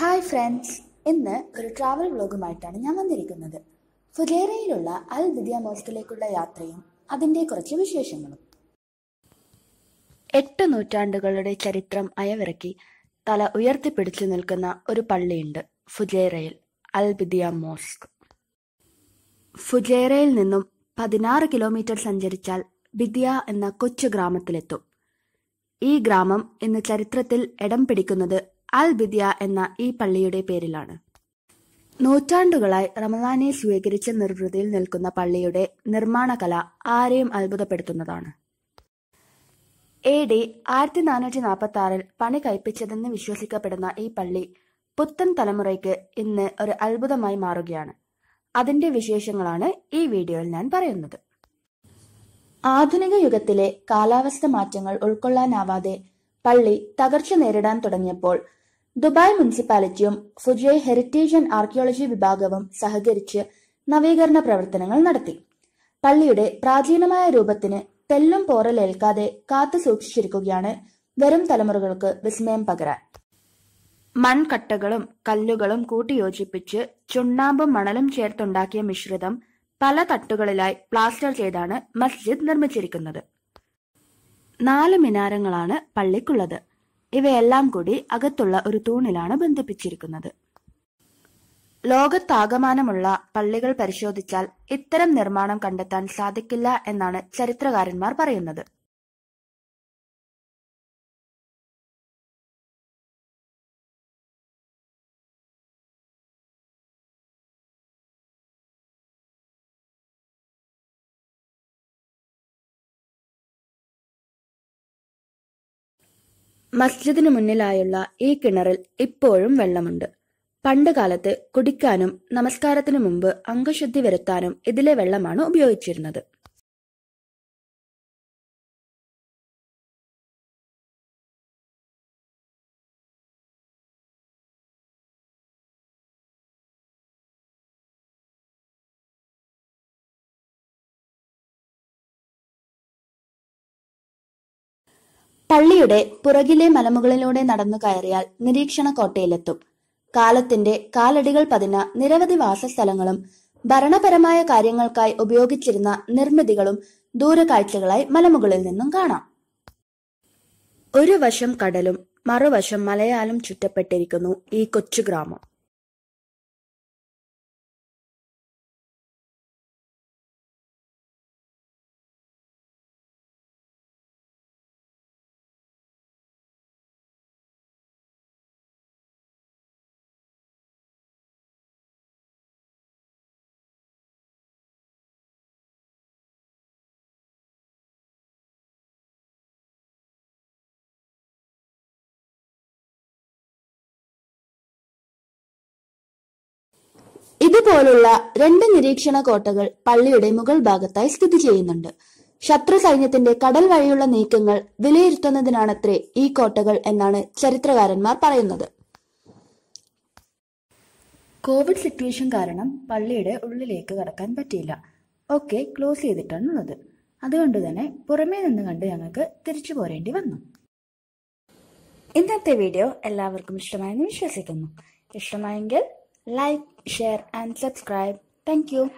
Hi friends ഇന്ന് ഒരു travel വ്ലോഗുമായിട്ടാണ് ഞാൻ വന്നിരിക്കുന്നത് ഫുഗേറയിലുള്ള അൽ ദിദിയ മോസ്റ്റിലേക്കുള്ള യാത്രയും അതിൻ്റെ കുറച്ച് വിശേഷങ്ങളും എട്ട് നൂറ്റാണ്ടുകളുടെ ചരിത്രം അയവിറക്കി തല ഉയർത്തിപ്പിടിച്ചു നിൽക്കുന്ന ഒരു പള്ളിയുണ്ട് ഫുജേറയിൽ അൽ ബിദിയ മോസ്ക് ഫുജേറയിൽ നിന്നും പതിനാറ് കിലോമീറ്റർ സഞ്ചരിച്ചാൽ ബിദിയ എന്ന കൊച്ചു ഗ്രാമത്തിലെത്തും ഈ ഗ്രാമം ഇന്ന് ചരിത്രത്തിൽ ഇടം പിടിക്കുന്നത് അൽ ബിദ്യ എന്ന ഈ പള്ളിയുടെ പേരിലാണ് നൂറ്റാണ്ടുകളായി റമദാനെ സ്വീകരിച്ച നിർവൃതിയിൽ നിൽക്കുന്ന പള്ളിയുടെ നിർമ്മാണ കല ആരെയും അത്ഭുതപ്പെടുത്തുന്നതാണ് എ ഡി ആയിരത്തി നാനൂറ്റി നാൽപ്പത്തി ആറിൽ പണി കഴിപ്പിച്ചതെന്ന് വിശ്വസിക്കപ്പെടുന്ന ഈ പള്ളി പുത്തൻ തലമുറയ്ക്ക് ഇന്ന് ഒരു അത്ഭുതമായി മാറുകയാണ് അതിന്റെ വിശേഷങ്ങളാണ് ഈ വീഡിയോയിൽ ഞാൻ പറയുന്നത് ആധുനിക യുഗത്തിലെ കാലാവസ്ഥ മാറ്റങ്ങൾ ഉൾക്കൊള്ളാനാവാതെ പള്ളി തകർച്ച നേരിടാൻ തുടങ്ങിയപ്പോൾ ദുബായ് മുനിസിപ്പാലിറ്റിയും ഫുജൈ ഹെറിറ്റേജ് ആൻഡ് ആർക്കിയോളജി വിഭാഗവും സഹകരിച്ച് നവീകരണ പ്രവർത്തനങ്ങൾ നടത്തി പള്ളിയുടെ പ്രാചീനമായ രൂപത്തിന് തെല്ലും പോറലേൽക്കാതെ കാത്തു സൂക്ഷിച്ചിരിക്കുകയാണ് വരും തലമുറകൾക്ക് വിസ്മയം പകരാൻ മൺകട്ടകളും കല്ലുകളും കൂട്ടിയോജിപ്പിച്ച് ചുണ്ണാമ്പും മണലും ചേർത്തുണ്ടാക്കിയ മിശ്രിതം പല തട്ടുകളിലായി പ്ലാസ്റ്റർ ചെയ്താണ് മസ്ജിദ് നിർമ്മിച്ചിരിക്കുന്നത് നാല് മിനാരങ്ങളാണ് പള്ളിക്കുള്ളത് ഇവയെല്ലാം കൂടി അകത്തുള്ള ഒരു തൂണിലാണ് ബന്ധിപ്പിച്ചിരിക്കുന്നത് ലോകത്താകമാനമുള്ള പള്ളികൾ പരിശോധിച്ചാൽ ഇത്തരം നിർമ്മാണം കണ്ടെത്താൻ സാധിക്കില്ല എന്നാണ് ചരിത്രകാരന്മാർ പറയുന്നത് മസ്ജിദിന് മുന്നിലായുള്ള ഈ കിണറിൽ ഇപ്പോഴും വെള്ളമുണ്ട് പണ്ട് കാലത്ത് കുടിക്കാനും നമസ്കാരത്തിനു മുമ്പ് അംഗശുദ്ധി വരുത്താനും ഇതിലെ വെള്ളമാണ് ഉപയോഗിച്ചിരുന്നത് പള്ളിയുടെ പുറകിലെ മലമുകളിലൂടെ നടന്നു കയറിയാൽ നിരീക്ഷണ കോട്ടയിലെത്തും കാലത്തിന്റെ കാലടികൾ പതിന നിരവധി വാസസ്ഥലങ്ങളും ഭരണപരമായ കാര്യങ്ങൾക്കായി ഉപയോഗിച്ചിരുന്ന നിർമ്മിതികളും ദൂരക്കാഴ്ചകളായി മലമുകളിൽ നിന്നും കാണാം ഒരു വശം കടലും മറുവശം മലയാലും ചുറ്റപ്പെട്ടിരിക്കുന്നു ഈ കൊച്ചു ഗ്രാമം ഇതുപോലുള്ള രണ്ട് നിരീക്ഷണ കോട്ടകൾ പള്ളിയുടെ മുകൾ ഭാഗത്തായി സ്ഥിതി ചെയ്യുന്നുണ്ട് ശത്രു സൈന്യത്തിന്റെ കടൽ വഴിയുള്ള നീക്കങ്ങൾ വിലയിരുത്തുന്നതിനാണത്രേ ഈ കോട്ടകൾ എന്നാണ് ചരിത്രകാരന്മാർ പറയുന്നത് കോവിഡ് സിറ്റുവേഷൻ കാരണം പള്ളിയുടെ ഉള്ളിലേക്ക് കടക്കാൻ പറ്റിയില്ല ഒക്കെ ക്ലോസ് ചെയ്തിട്ടാണ് ഉള്ളത് അതുകൊണ്ട് തന്നെ പുറമേ നിന്ന് കണ്ട് ഞങ്ങൾക്ക് തിരിച്ചു പോരേണ്ടി വന്നു ഇന്നത്തെ വീഡിയോ എല്ലാവർക്കും ഇഷ്ടമായെന്ന് വിശ്വസിക്കുന്നു ഇഷ്ടമായെങ്കിൽ like, share and subscribe. Thank you.